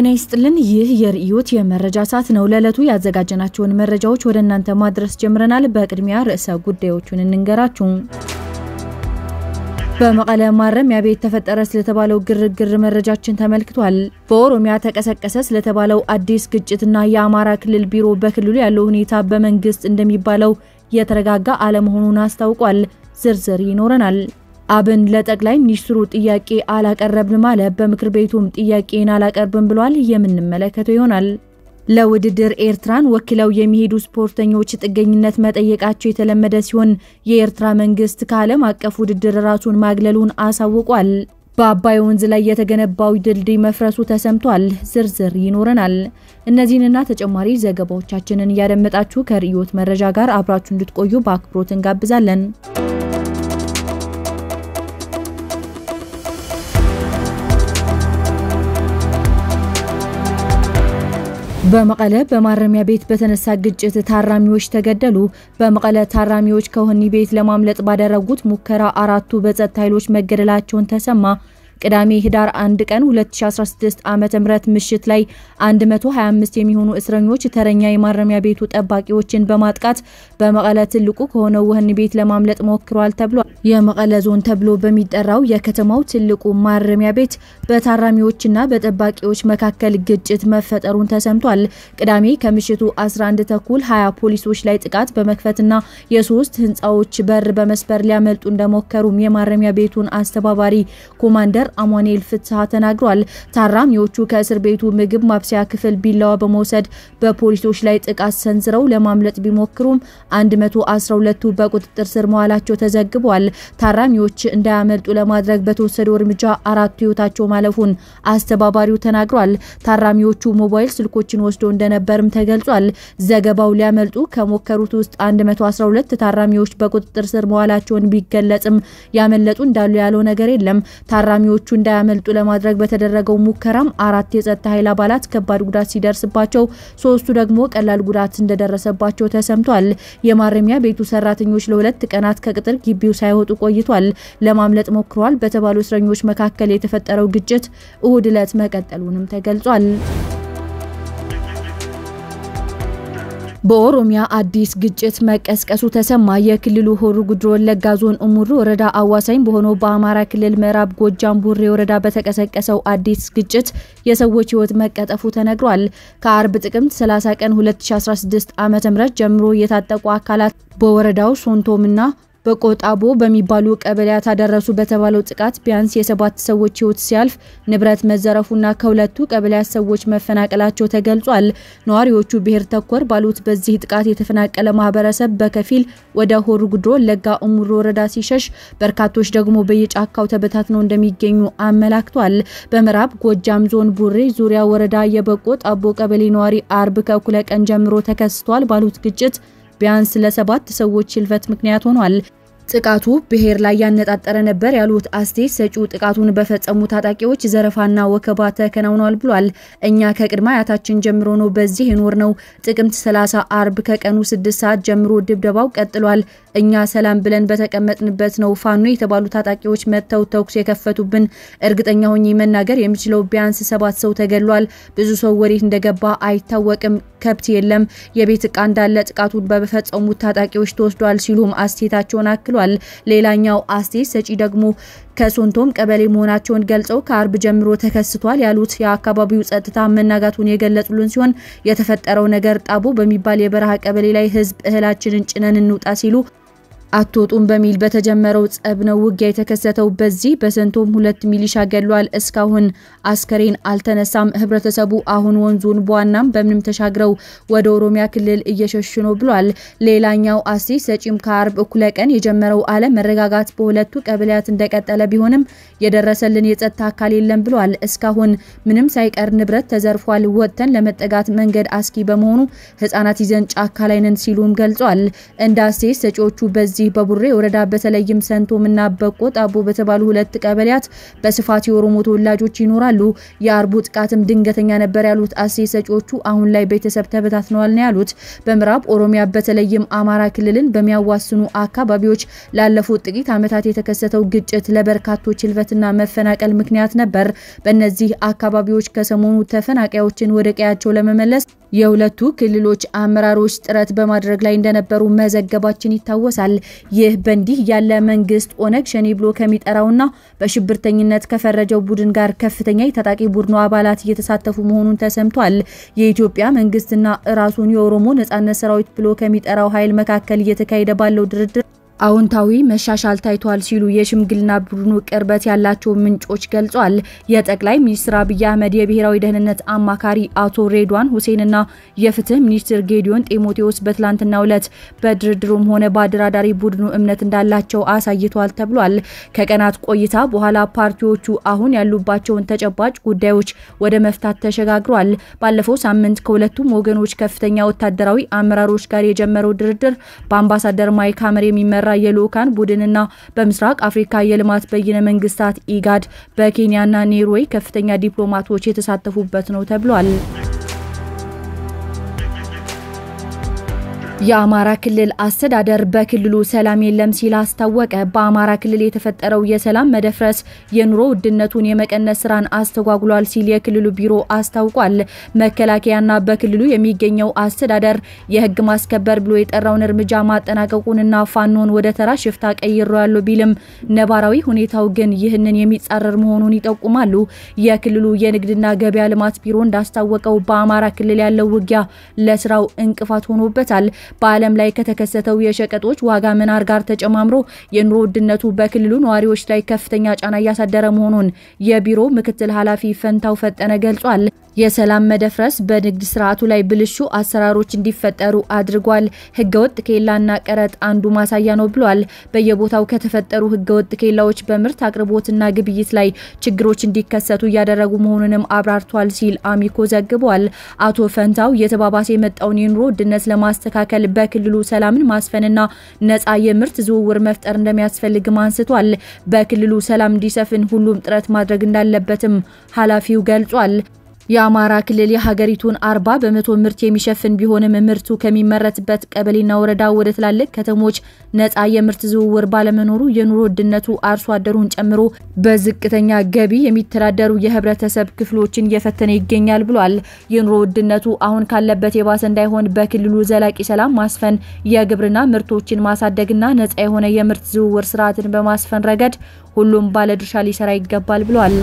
ጤና ይስጥልን። ይህ የርእዮት የመረጃ ሰዓት ነው። ለዕለቱ ያዘጋጀናቸውን መረጃዎች ወደ እናንተ ማድረስ ጀምረናል። በቅድሚያ ርዕሰ ጉዳዮቹን እንንገራችሁ። በመቀለ ማረሚያ ቤት ተፈጠረ ስለተባለው ግርግር መረጃችን ተመልክቷል። በኦሮሚያ ተቀሰቀሰ ስለተባለው አዲስ ግጭትና የአማራ ክልል ቢሮ በክልሉ ያለው ሁኔታ በመንግስት እንደሚባለው የተረጋጋ አለመሆኑን አስታውቋል። ዝርዝር ይኖረናል። አብን ለጠቅላይ ሚኒስትሩ ጥያቄ አላቀረብንም አለ። በምክር ቤቱም ጥያቄን አላቀርብም ብሏል። የምንመለከተው ይሆናል። ለውድድር ኤርትራን ወክለው የሚሄዱ ስፖርተኞች ጥገኝነት መጠየቃቸው የተለመደ ሲሆን የኤርትራ መንግስት ከዓለም አቀፍ ውድድር ራሱን ማግለሉን አሳውቋል። በአባይ ወንዝ ላይ የተገነባው ድልድይ መፍረሱ ተሰምቷል። ዝርዝር ይኖረናል። እነዚህንና ተጨማሪ ዘገባዎቻችንን እያደመጣችሁ ከርዕዮት መረጃ ጋር አብራችሁ እንድትቆዩ በአክብሮት እንጋብዛለን። በመቀለ በማረሚያ ቤት በተነሳ ግጭት ታራሚዎች ተገደሉ። በመቀለ ታራሚዎች ከወህኒ ቤት ለማምለጥ ባደረጉት ሙከራ አራቱ በጸጥታ ኃይሎች መገደላቸውን ተሰማ። ቅዳሜ ህዳር 1 ቀን 2016 ዓ ም ምሽት ላይ 125 የሚሆኑ እስረኞች ተረኛ የማረሚያ ቤቱ ጠባቂዎችን በማጥቃት በመቀለ ትልቁ ከሆነው ወህኒ ቤት ለማምለጥ ሞክሯል ተብሏል። የመቀለ ዞን ተብሎ በሚጠራው የከተማው ትልቁ ማረሚያ ቤት በታራሚዎችና በጠባቂዎች መካከል ግጭት መፈጠሩን ተሰምቷል። ቅዳሜ ከምሽቱ 11 ተኩል 20 ፖሊሶች ላይ ጥቃት በመክፈትና የሶስት ህንፃዎች በር በመስበር ሊያመልጡ እንደሞከሩም የማረሚያ ቤቱን አስተባባሪ ኮማንደር አማኑኤል ፍትሀ ተናግሯል። ታራሚዎቹ ከእስር ቤቱ ምግብ ማብሰያ ክፍል ቢላዋ በመውሰድ በፖሊሶች ላይ ጥቃት ሰንዝረው ለማምለጥ ቢሞክሩም 112ቱ በቁጥጥር ስር መዋላቸው ተዘግቧል። ታራሚዎች እንዳያመልጡ ለማድረግ በተወሰደው እርምጃ አራቱ ህይወታቸው ማለፉን አስተባባሪው ተናግሯል። ታራሚዎቹ ሞባይል ስልኮችን ወስዶ እንደነበርም ተገልጿል። ዘገባው ሊያመልጡ ከሞከሩት ውስጥ 112 ታራሚዎች በቁጥጥር ስር መዋላቸውን ቢገለጽም ያመለጡ እንዳሉ ያለው ነገር የለም። ታራሚዎቹ ሰዎቹ እንዳያመልጡ ለማድረግ በተደረገው ሙከራም አራት የጸጥታ ኃይል አባላት ከባድ ጉዳት ሲደርስባቸው ሶስቱ ደግሞ ቀላል ጉዳት እንደደረሰባቸው ተሰምቷል። የማረሚያ ቤቱ ሰራተኞች ለሁለት ቀናት ከቅጥር ግቢው ሳይወጡ ቆይቷል። ለማምለጥ ሞክረዋል በተባሉ እስረኞች መካከል የተፈጠረው ግጭት እሁድ ዕለት መቀጠሉንም ተገልጿል። በኦሮሚያ አዲስ ግጭት መቀስቀሱ ተሰማ። የክልሉ ሆሮ ጉድሮ ወለጋ ዞን ወረዳ አዋሳኝ በሆነው በአማራ ክልል ምዕራብ ጎጃም ቡሬ ወረዳ በተቀሰቀሰው አዲስ ግጭት የሰዎች ሕይወት መቀጠፉ ተነግሯል። ከአርብ ጥቅምት 30 ቀን 2016 ዓ.ም ጀምሮ የታጠቁ አካላት በወረዳው ሶንቶምና በቆጣቦ በሚባሉ ቀበሌያት አደረሱ በተባለው ጥቃት ቢያንስ የሰባት ሰዎች ሕይወት ሲያልፍ ንብረት መዘረፉና ከሁለቱ ቀበሌያት ሰዎች መፈናቀላቸው ተገልጿል። ነዋሪዎቹ ብሔር ተኮር ባሉት በዚህ ጥቃት የተፈናቀለ ማህበረሰብ በከፊል ወደ ሆሩ ጉድሮ ለጋ እሙሮ ወረዳ ሲሸሽ፣ በርካቶች ደግሞ በየጫካው ተበታትነው እንደሚገኙ አመላክቷል። በምዕራብ ጎጃም ዞን ቡሬ ዙሪያ ወረዳ የበቆጣቦ ቀበሌ ነዋሪ አርብ ከእኩለ ቀን ጀምሮ ተከስቷል ባሉት ግጭት ቢያንስ ለሰባት ሰዎች ህልፈት ምክንያት ሆኗል። ጥቃቱ ብሔር ላይ ያነጣጠረ ነበር ያሉት አስቴት ሰጪው ጥቃቱን በፈጸሙ ታጣቂዎች ዘረፋና ወከባ ተከናውኗል ብሏል። እኛ ከቅድመ አያታችን ጀምሮ ነው በዚህ የኖር ነው። ጥቅምት 30 አርብ ከቀኑ 6 ሰዓት ጀምሮ ድብደባው ቀጥሏል። እኛ ሰላም ብለን በተቀመጥንበት ነው ፋኖ የተባሉ ታጣቂዎች መጥተው ተኩስ የከፈቱብን። እርግጠኛ ሆኜ መናገር የሚችለው ቢያንስ ሰባት ሰው ተገድሏል። ብዙ ሰው ወዴት እንደገባ አይታወቅም። ከብት የለም፣ የቤት ዕቃ እንዳለ ጥቃቱን በፈጸሙት ታጣቂዎች ተወስዷል ሲሉም አስቴታቸውን አክሏል። ብሏል። ሌላኛው አስተያየት ሰጪ ደግሞ ከሶንቶም ቀበሌ መሆናቸውን ገልጸው ከአርብ ጀምሮ ተከስቷል ያሉት የአካባቢው ጸጥታ መናጋቱን የገለጹልን ሲሆን የተፈጠረው ነገር ጣቦ በሚባል የበረሃ ቀበሌ ላይ ህዝብ እህላችንን ጭነን እንውጣ ሲሉ አትወጡም በሚል በተጀመረው ጸብ ነው ውጊያ የተከሰተው። በዚህ በሰንቶም ሁለት ሚሊሻ ገድሏል። እስካሁን አስከሬን አልተነሳም። ህብረተሰቡ አሁን ወንዙን በዋናም በምንም ተሻግረው ወደ ኦሮሚያ ክልል እየሸሹ ነው ብሏል። ሌላኛው አስተያየት ሰጪም ከአርብ እኩለ ቀን የጀመረው አለመረጋጋት በሁለቱ ቀበሌያት እንደቀጠለ ቢሆንም የደረሰልን የጸጥታ አካል የለም ብሏል። እስካሁን ምንም ሳይቀር ንብረት ተዘርፏል። ወጥተን ለመጠጋት መንገድ አስኪ በመሆኑ ህጻናት ይዘን ጫካ ላይ ነን ሲሉም ገልጿል። እንደ አስተያየት ሰጪዎቹ በዚህ በዚህ በቡሬ ወረዳ በተለይም እና በቆ ጣቦ በተባሉ ሁለት ቀበሌያት በስፋት የኦሮሞ ተወላጆች ይኖራሉ። የአርቡ ጥቃትም ድንገተኛ ነበር ያሉት አስተያየት ሰጪዎቹ አሁን ላይ ቤተሰብ ተበታትነዋል ነው ያሉት። በምዕራብ ኦሮሚያ በተለይም አማራ ክልልን በሚያዋስኑ አካባቢዎች ላለፉት ጥቂት ዓመታት የተከሰተው ግጭት ለበርካቶች ህልበትና መፈናቀል ምክንያት ነበር። በእነዚህ አካባቢዎች ከሰሞኑ ተፈናቃዮችን ወደ ቀያቸው ለመመለስ የሁለቱ ክልሎች አመራሮች ጥረት በማድረግ ላይ እንደነበሩ መዘገባችን ይታወሳል። ይህ በእንዲህ ያለ መንግስት ኦነግ ሸኔ ብሎ ከሚጠራውና በሽብርተኝነት ከፈረጀው ቡድን ጋር ከፍተኛ የታጣቂ ቡድኑ አባላት እየተሳተፉ መሆኑን ተሰምቷል። የኢትዮጵያ መንግስትና ራሱን የኦሮሞ ነጻነት ሰራዊት ብሎ ከሚጠራው ኃይል መካከል እየተካሄደ ባለው ድርድር አዎንታዊ መሻሻል ታይቷል ሲሉ የሽምግልና ቡድኑ ቅርበት ያላቸው ምንጮች ገልጿል። የጠቅላይ ሚኒስትር አብይ አህመድ የብሔራዊ ደህንነት አማካሪ አቶ ሬድዋን ሁሴንና የፍትህ ሚኒስትር ጌዲዮን ጢሞቴዎስ በትላንትናው ዕለት በድርድሩም ሆነ በአደራዳሪ ቡድኑ እምነት እንዳላቸው አሳይቷል ተብሏል። ከቀናት ቆይታ በኋላ ፓርቲዎቹ አሁን ያሉባቸውን ተጨባጭ ጉዳዮች ወደ መፍታት ተሸጋግሯል። ባለፈው ሳምንት ከሁለቱም ወገኖች ከፍተኛ ወታደራዊ አመራሮች ጋር የጀመረው ድርድር በአምባሳደር ማይክ ሐመር የሚመራ የጋራ የልዑካን ቡድንና በምስራቅ አፍሪካ የልማት በይነ መንግስታት ኢጋድ በኬንያና ኔርዌይ ከፍተኛ ዲፕሎማቶች የተሳተፉበት ነው ተብሏል። የአማራ ክልል አስተዳደር በክልሉ ሰላም የለም ሲል አስታወቀ። በአማራ ክልል የተፈጠረው የሰላም መደፍረስ የኑሮ ውድነቱን የመቀነስ ስራን አስተጓጉሏል ሲል የክልሉ ቢሮ አስታውቋል። መከላከያና በክልሉ የሚገኘው አስተዳደር የህግ ማስከበር ብሎ የጠራውን እርምጃ ማጠናቀቁንና ፋኖን ወደ ተራ ሽፍታ ያለው ቢልም ነባራዊ ሁኔታው ግን ይህንን የሚጻረር መሆኑን ይጠቁማሉ። የክልሉ የንግድና ገበያ ልማት ቢሮ እንዳስታወቀው በአማራ ክልል ያለው ውጊያ ለስራው እንቅፋት ሆኖበታል። በዓለም ላይ ከተከሰተው የሸቀጦች ዋጋ መናር ጋር ተጨማምሮ የኑሮ ውድነቱ በክልሉ ነዋሪዎች ላይ ከፍተኛ ጫና እያሳደረ መሆኑን የቢሮ ምክትል ኃላፊ ፈንታው ፈጠነ ገልጿል። የሰላም መደፍረስ በንግድ ስርዓቱ ላይ ብልሹ አሰራሮች እንዲፈጠሩ አድርጓል። ህገወጥ ኬላና ቀረጥ አንዱ ማሳያ ነው ብሏል። በየቦታው ከተፈጠሩ ህገወጥ ኬላዎች በምርት አቅርቦትና ግብይት ላይ ችግሮች እንዲከሰቱ እያደረጉ መሆኑንም አብራርቷል ሲል አሚኮ ዘግቧል። አቶ ፈንታው የተባባሴ የመጣውን የኑሮ ውድነት ለማስተካከል በክልሉ ሰላምን ማስፈንና ነጻ የምርት ዝውውር መፍጠር እንደሚያስፈልግም አንስቷል። በክልሉ ሰላም እንዲሰፍን ሁሉም ጥረት ማድረግ እንዳለበትም ኃላፊው ገልጿል። የአማራ ክልል የሀገሪቱን አርባ በመቶ ምርት የሚሸፍን ቢሆንም ምርቱ ከሚመረትበት ቀበሌና ወረዳ ወደ ትላልቅ ከተሞች ነፃ የምርት ዝውውር ባለመኖሩ የኑሮ ውድነቱ አርሶ አደሩን ጨምሮ በዝቅተኛ ገቢ የሚተዳደሩ የህብረተሰብ ክፍሎችን እየፈተነ ይገኛል ብሏል። የኑሮ ውድነቱ አሁን ካለበት የባሰ እንዳይሆን በክልሉ ዘላቂ ሰላም ማስፈን፣ የግብርና ምርቶችን ማሳደግና ነፃ የሆነ የምርት ዝውውር ስርዓትን በማስፈን ረገድ ሁሉም ባለድርሻ ሊሰራ ይገባል ብሏል።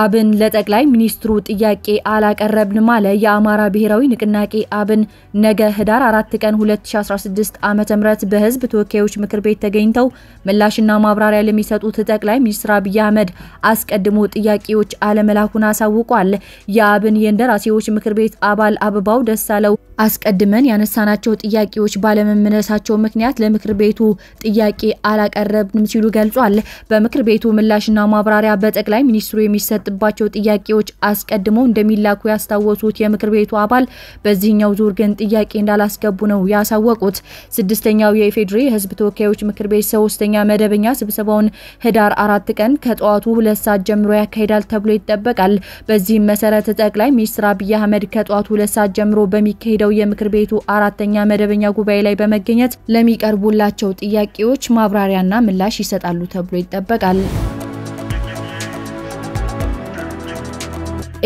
አብን ለጠቅላይ ሚኒስትሩ ጥያቄ አላቀረብንም አለ የአማራ ብሔራዊ ንቅናቄ አብን ነገ ህዳር 4 ቀን 2016 ዓ ም በህዝብ ተወካዮች ምክር ቤት ተገኝተው ምላሽና ማብራሪያ ለሚሰጡት ጠቅላይ ሚኒስትር አብይ አህመድ አስቀድሞ ጥያቄዎች አለመላኩን አሳውቋል። የአብን የእንደራሴዎች ምክር ቤት አባል አበባው ደሳለው አስቀድመን ያነሳናቸው ጥያቄዎች ባለመመለሳቸው ምክንያት ለምክር ቤቱ ጥያቄ አላቀረብንም ሲሉ ገልጿል። በምክር ቤቱ ምላሽና ማብራሪያ በጠቅላይ ሚኒስትሩ የሚሰ የሚሰጥባቸው ጥያቄዎች አስቀድመው እንደሚላኩ ያስታወሱት የምክር ቤቱ አባል በዚህኛው ዙር ግን ጥያቄ እንዳላስገቡ ነው ያሳወቁት። ስድስተኛው የኢፌዴሪ ህዝብ ተወካዮች ምክር ቤት ሶስተኛ መደበኛ ስብሰባውን ህዳር አራት ቀን ከጠዋቱ ሁለት ሰዓት ጀምሮ ያካሂዳል ተብሎ ይጠበቃል። በዚህም መሰረት ጠቅላይ ሚኒስትር አብይ አህመድ ከጠዋቱ ሁለት ሰዓት ጀምሮ በሚካሄደው የምክር ቤቱ አራተኛ መደበኛ ጉባኤ ላይ በመገኘት ለሚቀርቡላቸው ጥያቄዎች ማብራሪያና ምላሽ ይሰጣሉ ተብሎ ይጠበቃል።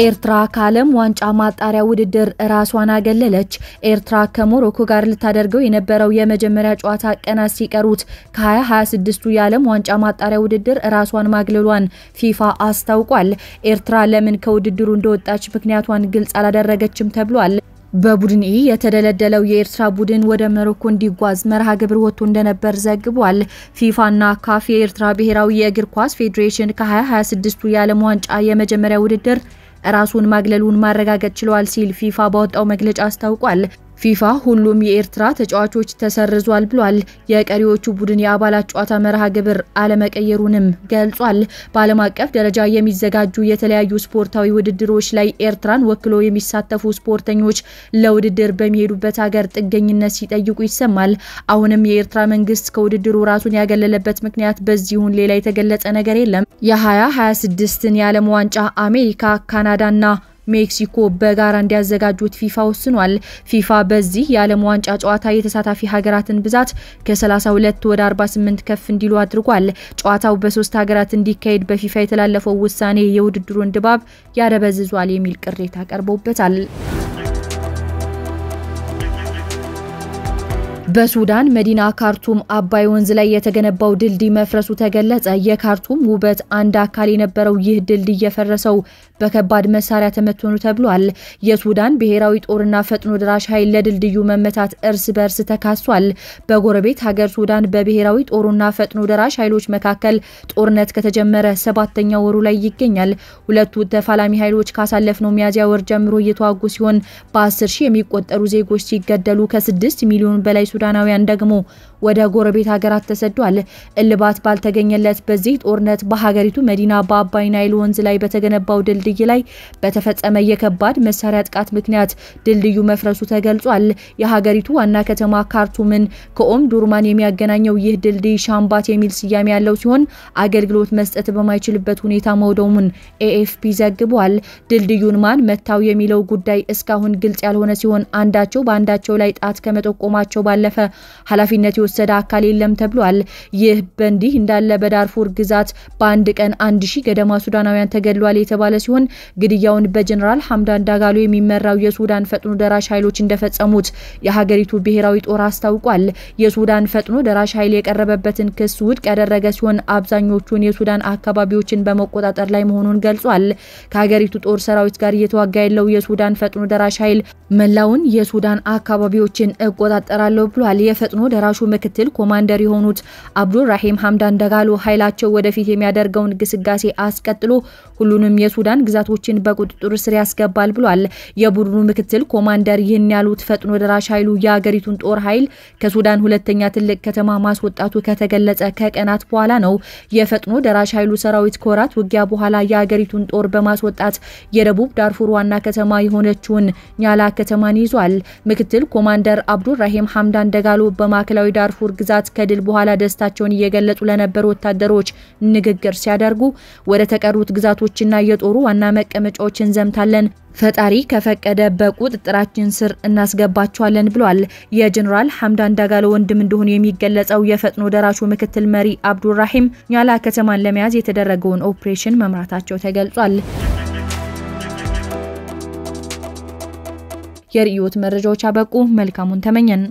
ኤርትራ ከዓለም ዋንጫ ማጣሪያ ውድድር ራሷን አገለለች። ኤርትራ ከሞሮኮ ጋር ልታደርገው የነበረው የመጀመሪያ ጨዋታ ቀናት ሲቀሩት ከ2026ቱ የዓለም ዋንጫ ማጣሪያ ውድድር ራሷን ማግለሏን ፊፋ አስታውቋል። ኤርትራ ለምን ከውድድሩ እንደወጣች ምክንያቷን ግልጽ አላደረገችም ተብሏል። በቡድን ኢ የተደለደለው የኤርትራ ቡድን ወደ ሞሮኮ እንዲጓዝ መርሃ ግብር ወጥቶ እንደነበር ዘግቧል። ፊፋና ካፍ የኤርትራ ብሔራዊ የእግር ኳስ ፌዴሬሽን ከ2026ቱ የዓለም ዋንጫ የመጀመሪያ ውድድር ራሱን ማግለሉን ማረጋገጥ ችለዋል ሲል ፊፋ ባወጣው መግለጫ አስታውቋል። ፊፋ ሁሉም የኤርትራ ተጫዋቾች ተሰርዟል ብሏል። የቀሪዎቹ ቡድን የአባላት ጨዋታ መርሃ ግብር አለመቀየሩንም ገልጿል። በዓለም አቀፍ ደረጃ የሚዘጋጁ የተለያዩ ስፖርታዊ ውድድሮች ላይ ኤርትራን ወክሎ የሚሳተፉ ስፖርተኞች ለውድድር በሚሄዱበት ሀገር ጥገኝነት ሲጠይቁ ይሰማል። አሁንም የኤርትራ መንግስት ከውድድሩ ራሱን ያገለለበት ምክንያት በዚሁን ሌላ የተገለጸ ነገር የለም። የ2026ን የዓለም ዋንጫ አሜሪካ፣ ካናዳና ሜክሲኮ በጋራ እንዲያዘጋጁት ፊፋ ወስኗል። ፊፋ በዚህ የዓለም ዋንጫ ጨዋታ የተሳታፊ ሀገራትን ብዛት ከ32 ወደ 48 ከፍ እንዲሉ አድርጓል። ጨዋታው በሶስት ሀገራት እንዲካሄድ በፊፋ የተላለፈው ውሳኔ የውድድሩን ድባብ ያደበዝዟል የሚል ቅሬታ ቀርቦበታል። በሱዳን መዲና ካርቱም አባይ ወንዝ ላይ የተገነባው ድልድይ መፍረሱ ተገለጸ። የካርቱም ውበት አንድ አካል የነበረው ይህ ድልድይ የፈረሰው በከባድ መሳሪያ ተመተኑ ተብሏል። የሱዳን ብሔራዊ ጦርና ፈጥኖ ድራሽ ኃይል ለድልድዩ መመታት እርስ በርስ ተካሷል። በጎረቤት ሀገር ሱዳን በብሔራዊ ጦሩና ፈጥኖ ደራሽ ኃይሎች መካከል ጦርነት ከተጀመረ ሰባተኛ ወሩ ላይ ይገኛል። ሁለቱ ተፋላሚ ኃይሎች ካሳለፍነው ሚያዝያ ወር ጀምሮ እየተዋጉ ሲሆን በ10 ሺህ የሚቆጠሩ ዜጎች ሲገደሉ ከ6 ሚሊዮን በላይ ሱዳናውያን ደግሞ ወደ ጎረቤት ሀገራት ተሰዷል። እልባት ባልተገኘለት በዚህ ጦርነት በሀገሪቱ መዲና በአባይ ናይል ወንዝ ላይ በተገነባው ድልድይ ላይ በተፈጸመ የከባድ መሳሪያ ጥቃት ምክንያት ድልድዩ መፍረሱ ተገልጿል። የሀገሪቱ ዋና ከተማ ካርቱምን ከኦም ዱርማን የሚያገናኘው ይህ ድልድይ ሻምባት የሚል ስያሜ ያለው ሲሆን አገልግሎት መስጠት በማይችልበት ሁኔታ መውደሙን ኤኤፍፒ ዘግቧል። ድልድዩን ማን መታው የሚለው ጉዳይ እስካሁን ግልጽ ያልሆነ ሲሆን አንዳቸው በአንዳቸው ላይ ጣት ከመጠቆማቸው ባለፈ ኃላፊነት የወሰደ አካል የለም ተብሏል። ይህ በእንዲህ እንዳለ በዳርፉር ግዛት በአንድ ቀን አንድ ሺህ ገደማ ሱዳናውያን ተገድሏል የተባለ ሲሆን ግድያውን በጀኔራል ሐምዳን ዳጋሎ የሚመራው የሱዳን ፈጥኖ ደራሽ ኃይሎች እንደፈጸሙት የሀገሪቱ ብሔራዊ ጦር አስታውቋል። የሱዳን ፈጥኖ ደራሽ ኃይል የቀረበበትን ክስ ውድቅ ያደረገ ሲሆን አብዛኞቹን የሱዳን አካባቢዎችን በመቆጣጠር ላይ መሆኑን ገልጿል። ከሀገሪቱ ጦር ሰራዊት ጋር እየተዋጋ ያለው የሱዳን ፈጥኖ ደራሽ ኃይል መላውን የሱዳን አካባቢዎችን እቆጣጠራለሁ ብሏል። የፈጥኖ ደራሹ ምክትል ኮማንደር የሆኑት አብዱራሂም ሀምዳን ደጋሎ ኃይላቸው ወደፊት የሚያደርገውን ግስጋሴ አስቀጥሎ ሁሉንም የሱዳን ግዛቶችን በቁጥጥር ስር ያስገባል ብሏል። የቡድኑ ምክትል ኮማንደር ይህን ያሉት ፈጥኖ ደራሽ ኃይሉ የአገሪቱን ጦር ኃይል ከሱዳን ሁለተኛ ትልቅ ከተማ ማስወጣቱ ከተገለጸ ከቀናት በኋላ ነው። የፈጥኖ ደራሽ ኃይሉ ሰራዊት ከወራት ውጊያ በኋላ የአገሪቱን ጦር በማስወጣት የደቡብ ዳርፉር ዋና ከተማ የሆነችውን ኛላ ከተማን ይዟል። ምክትል ኮማንደር አብዱራሂም ሀምዳን ደጋሎ በማዕከላዊ የዳርፉር ግዛት ከድል በኋላ ደስታቸውን እየገለጹ ለነበሩ ወታደሮች ንግግር ሲያደርጉ ወደ ተቀሩት ግዛቶችና የጦሩ ዋና መቀመጫዎች እንዘምታለን ፈጣሪ ከፈቀደ በቁጥጥራችን ስር እናስገባቸዋለን ብሏል። የጀኔራል ሐምዳን ዳጋሎ ወንድም እንደሆኑ የሚገለጸው የፈጥኖ ደራሹ ምክትል መሪ አብዱራሂም ኛላ ከተማን ለመያዝ የተደረገውን ኦፕሬሽን መምራታቸው ተገልጿል። የርዕዮት መረጃዎች አበቁ። መልካሙን ተመኘን።